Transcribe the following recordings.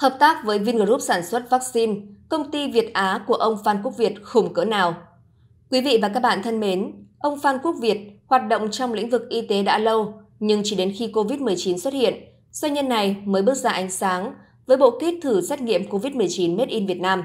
Hợp tác với Vingroup sản xuất vaccine, công ty Việt Á của ông Phan Quốc Việt khủng cỡ nào? Quý vị và các bạn thân mến, ông Phan Quốc Việt hoạt động trong lĩnh vực y tế đã lâu, nhưng chỉ đến khi COVID-19 xuất hiện, doanh nhân này mới bước ra ánh sáng với bộ kit thử xét nghiệm COVID-19 Made in Việt Nam.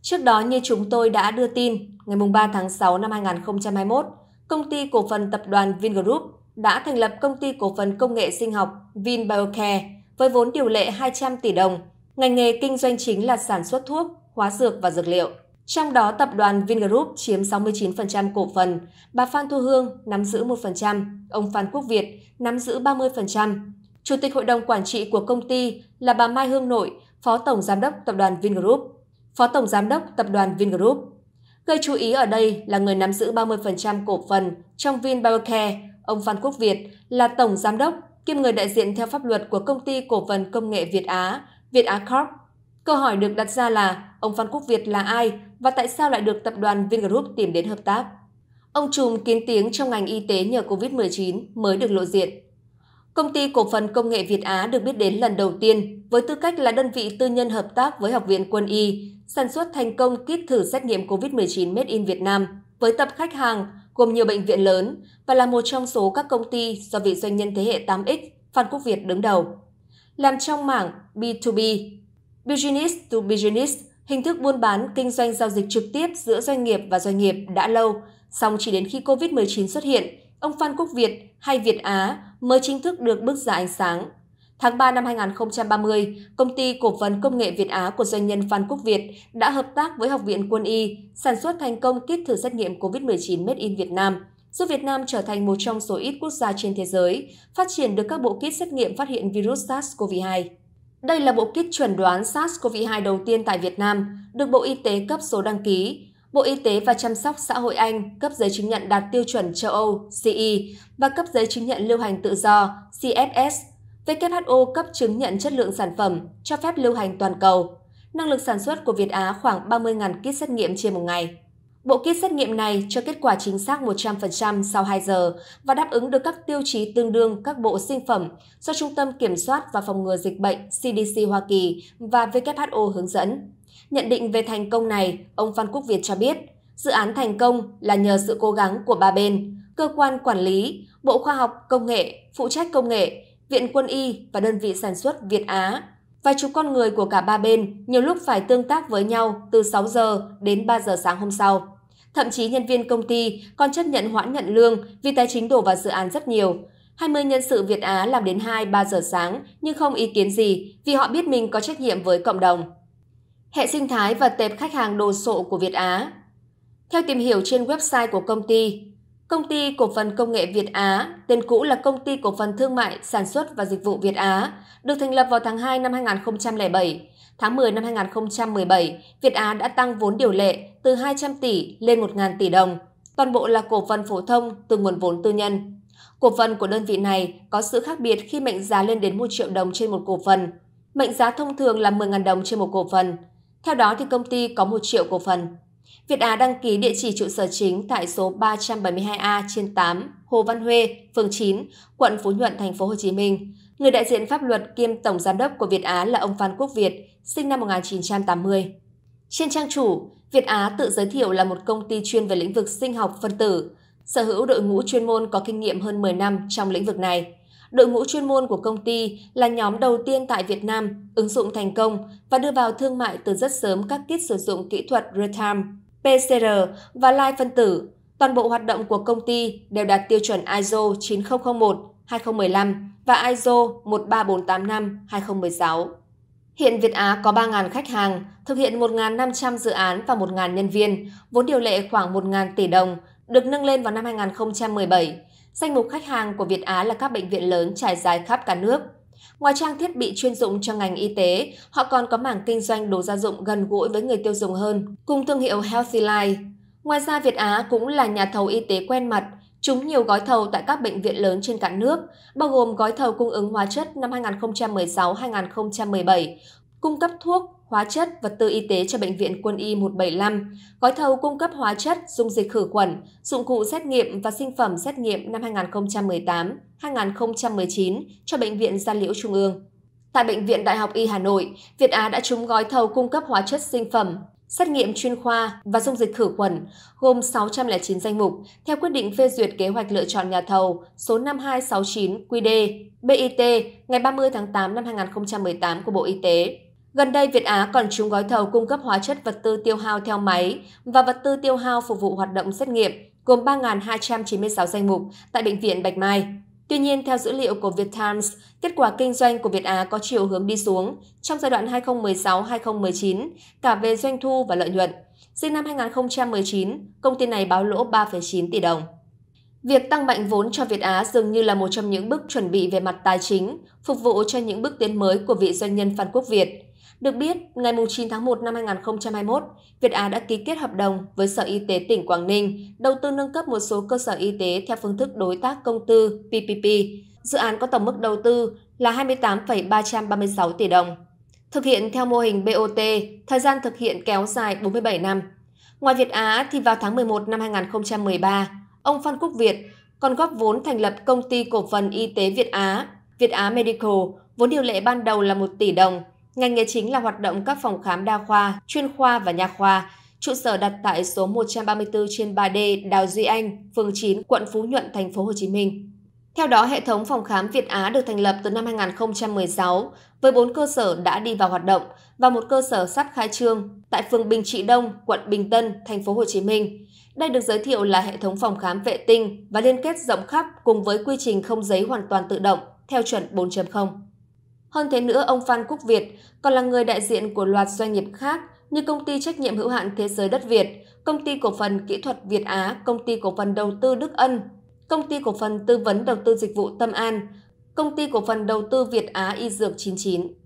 Trước đó như chúng tôi đã đưa tin, ngày 3 tháng 6 năm 2021, công ty cổ phần tập đoàn Vingroup đã thành lập công ty cổ phần công nghệ sinh học VinBiocare với vốn điều lệ 200 tỷ đồng – Ngành nghề kinh doanh chính là sản xuất thuốc, hóa dược và dược liệu. Trong đó tập đoàn Vingroup chiếm 69% cổ phần, bà Phan Thu Hương nắm giữ 1%, ông Phan Quốc Việt nắm giữ 30%. Chủ tịch hội đồng quản trị của công ty là bà Mai Hương Nội, Phó Tổng Giám đốc Tập đoàn Vingroup. Phó Tổng Giám đốc Tập đoàn Vingroup. Gây chú ý ở đây là người nắm giữ 30% cổ phần trong VinBiocare, ông Phan Quốc Việt là Tổng Giám đốc kiêm người đại diện theo pháp luật của Công ty Cổ phần Công nghệ Việt Á Việt Á Corp. Câu hỏi được đặt ra là ông Phan Quốc Việt là ai và tại sao lại được tập đoàn Vingroup tìm đến hợp tác? Ông trùm kín tiếng trong ngành y tế nhờ COVID-19 mới được lộ diện. Công ty cổ phần công nghệ Việt Á được biết đến lần đầu tiên với tư cách là đơn vị tư nhân hợp tác với Học viện Quân y, sản xuất thành công kit thử xét nghiệm COVID-19 made in Việt Nam với tập khách hàng gồm nhiều bệnh viện lớn và là một trong số các công ty do vị doanh nhân thế hệ 8X Phan Quốc Việt đứng đầu. Làm trong mảng B2B. Business to Business, hình thức buôn bán kinh doanh giao dịch trực tiếp giữa doanh nghiệp và doanh nghiệp đã lâu, song chỉ đến khi COVID-19 xuất hiện, ông Phan Quốc Việt hay Việt Á mới chính thức được bước ra ánh sáng. Tháng 3 năm 2030, công ty cổ phần công nghệ Việt Á của doanh nhân Phan Quốc Việt đã hợp tác với Học viện Quân y sản xuất thành công kit thử xét nghiệm COVID-19 made in Việt Nam, giúp Việt Nam trở thành một trong số ít quốc gia trên thế giới phát triển được các bộ kit xét nghiệm phát hiện virus SARS-CoV-2. Đây là bộ kit chuẩn đoán SARS-CoV-2 đầu tiên tại Việt Nam, được Bộ Y tế cấp số đăng ký. Bộ Y tế và Chăm sóc Xã hội Anh cấp giấy chứng nhận đạt tiêu chuẩn châu Âu CE và cấp giấy chứng nhận lưu hành tự do CFS. WHO cấp chứng nhận chất lượng sản phẩm cho phép lưu hành toàn cầu. Năng lực sản xuất của Việt Á khoảng 30.000 kit xét nghiệm trên một ngày. Bộ kit xét nghiệm này cho kết quả chính xác 100% sau 2 giờ và đáp ứng được các tiêu chí tương đương các bộ sinh phẩm do Trung tâm Kiểm soát và Phòng ngừa Dịch bệnh CDC Hoa Kỳ và WHO hướng dẫn. Nhận định về thành công này, ông Phan Quốc Việt cho biết, dự án thành công là nhờ sự cố gắng của ba bên, cơ quan quản lý, Bộ Khoa học Công nghệ, phụ trách công nghệ, Viện Quân y và đơn vị sản xuất Việt Á. Vài chục con người của cả ba bên nhiều lúc phải tương tác với nhau từ 6 giờ đến 3 giờ sáng hôm sau. Thậm chí nhân viên công ty còn chấp nhận hoãn nhận lương vì tài chính đổ vào dự án rất nhiều. 20 nhân sự Việt Á làm đến 2-3 giờ sáng nhưng không ý kiến gì vì họ biết mình có trách nhiệm với cộng đồng. Hệ sinh thái và tệp khách hàng đồ sộ của Việt Á Theo tìm hiểu trên website của công ty, Công ty Cổ phần Công nghệ Việt Á, tên cũ là Công ty Cổ phần Thương mại, Sản xuất và Dịch vụ Việt Á, được thành lập vào tháng 2 năm 2007 Tháng 10 năm 2017, Việt Á đã tăng vốn điều lệ từ 200 tỷ lên 1.000 tỷ đồng, toàn bộ là cổ phần phổ thông từ nguồn vốn tư nhân. Cổ phần của đơn vị này có sự khác biệt khi mệnh giá lên đến 1 triệu đồng trên một cổ phần. Mệnh giá thông thường là 10.000 đồng trên một cổ phần. Theo đó thì công ty có 1 triệu cổ phần. Việt Á đăng ký địa chỉ trụ sở chính tại số 372A trên 8, Hồ Văn Huê, phường 9, quận Phú Nhuận, thành phố Hồ Chí Minh. Người đại diện pháp luật kiêm Tổng Giám đốc của Việt Á là ông Phan Quốc Việt, sinh năm 1980. Trên trang chủ, Việt Á tự giới thiệu là một công ty chuyên về lĩnh vực sinh học phân tử, sở hữu đội ngũ chuyên môn có kinh nghiệm hơn 10 năm trong lĩnh vực này. Đội ngũ chuyên môn của công ty là nhóm đầu tiên tại Việt Nam ứng dụng thành công và đưa vào thương mại từ rất sớm các kit sử dụng kỹ thuật real-time, PCR và live phân tử. Toàn bộ hoạt động của công ty đều đạt tiêu chuẩn ISO 9001 2015 và ISO 13485-2016. Hiện Việt Á có 3.000 khách hàng, thực hiện 1.500 dự án và 1.000 nhân viên, vốn điều lệ khoảng 1.000 tỷ đồng, được nâng lên vào năm 2017. Danh mục khách hàng của Việt Á là các bệnh viện lớn trải dài khắp cả nước. Ngoài trang thiết bị chuyên dụng cho ngành y tế, họ còn có mảng kinh doanh đồ gia dụng gần gũi với người tiêu dùng hơn, cùng thương hiệu Healthy Life. Ngoài ra, Việt Á cũng là nhà thầu y tế quen mặt, trúng nhiều gói thầu tại các bệnh viện lớn trên cả nước, bao gồm gói thầu cung ứng hóa chất năm 2016-2017, cung cấp thuốc, hóa chất, vật tư y tế cho Bệnh viện Quân y 175, gói thầu cung cấp hóa chất, dung dịch khử khuẩn, dụng cụ xét nghiệm và sinh phẩm xét nghiệm năm 2018-2019 cho Bệnh viện Gia Liễu Trung ương. Tại Bệnh viện Đại học Y Hà Nội, Việt Á đã trúng gói thầu cung cấp hóa chất sinh phẩm xét nghiệm chuyên khoa và dung dịch khử khuẩn gồm 609 danh mục theo quyết định phê duyệt kế hoạch lựa chọn nhà thầu số 5269 QD BIT ngày 30 tháng 8 năm 2018 của Bộ Y tế. Gần đây, Việt Á còn trúng gói thầu cung cấp hóa chất vật tư tiêu hao theo máy và vật tư tiêu hao phục vụ hoạt động xét nghiệm gồm 3.296 danh mục tại Bệnh viện Bạch Mai. Tuy nhiên, theo dữ liệu của Viettimes, kết quả kinh doanh của Việt Á có chiều hướng đi xuống trong giai đoạn 2016-2019, cả về doanh thu và lợi nhuận. Riêng năm 2019, công ty này báo lỗ 3,9 tỷ đồng. Việc tăng mạnh vốn cho Việt Á dường như là một trong những bước chuẩn bị về mặt tài chính, phục vụ cho những bước tiến mới của vị doanh nhân Phan Quốc Việt. Được biết, ngày 9 tháng 1 năm 2021, Việt Á đã ký kết hợp đồng với Sở Y tế tỉnh Quảng Ninh đầu tư nâng cấp một số cơ sở y tế theo phương thức đối tác công tư PPP. Dự án có tổng mức đầu tư là 28,336 tỷ đồng. Thực hiện theo mô hình BOT, thời gian thực hiện kéo dài 47 năm. Ngoài Việt Á thì vào tháng 11 năm 2013, ông Phan Quốc Việt còn góp vốn thành lập công ty cổ phần y tế Việt Á, Việt Á Medical, vốn điều lệ ban đầu là 1 tỷ đồng – Ngành nghề chính là hoạt động các phòng khám đa khoa, chuyên khoa và nha khoa, trụ sở đặt tại số 134 trên 3D Đào Duy Anh, phường 9, quận Phú Nhuận, thành phố Hồ Chí Minh. Theo đó, hệ thống phòng khám Việt Á được thành lập từ năm 2016 với 4 cơ sở đã đi vào hoạt động và một cơ sở sắp khai trương tại phường Bình Trị Đông, quận Bình Tân, thành phố Hồ Chí Minh. Đây được giới thiệu là hệ thống phòng khám vệ tinh và liên kết rộng khắp cùng với quy trình không giấy hoàn toàn tự động theo chuẩn 4.0. Hơn thế nữa, ông Phan Quốc Việt còn là người đại diện của loạt doanh nghiệp khác như công ty trách nhiệm hữu hạn Thế giới đất Việt, công ty cổ phần kỹ thuật Việt Á, công ty cổ phần đầu tư Đức Ân, công ty cổ phần tư vấn đầu tư dịch vụ Tâm An, công ty cổ phần đầu tư Việt Á Y Dược 99.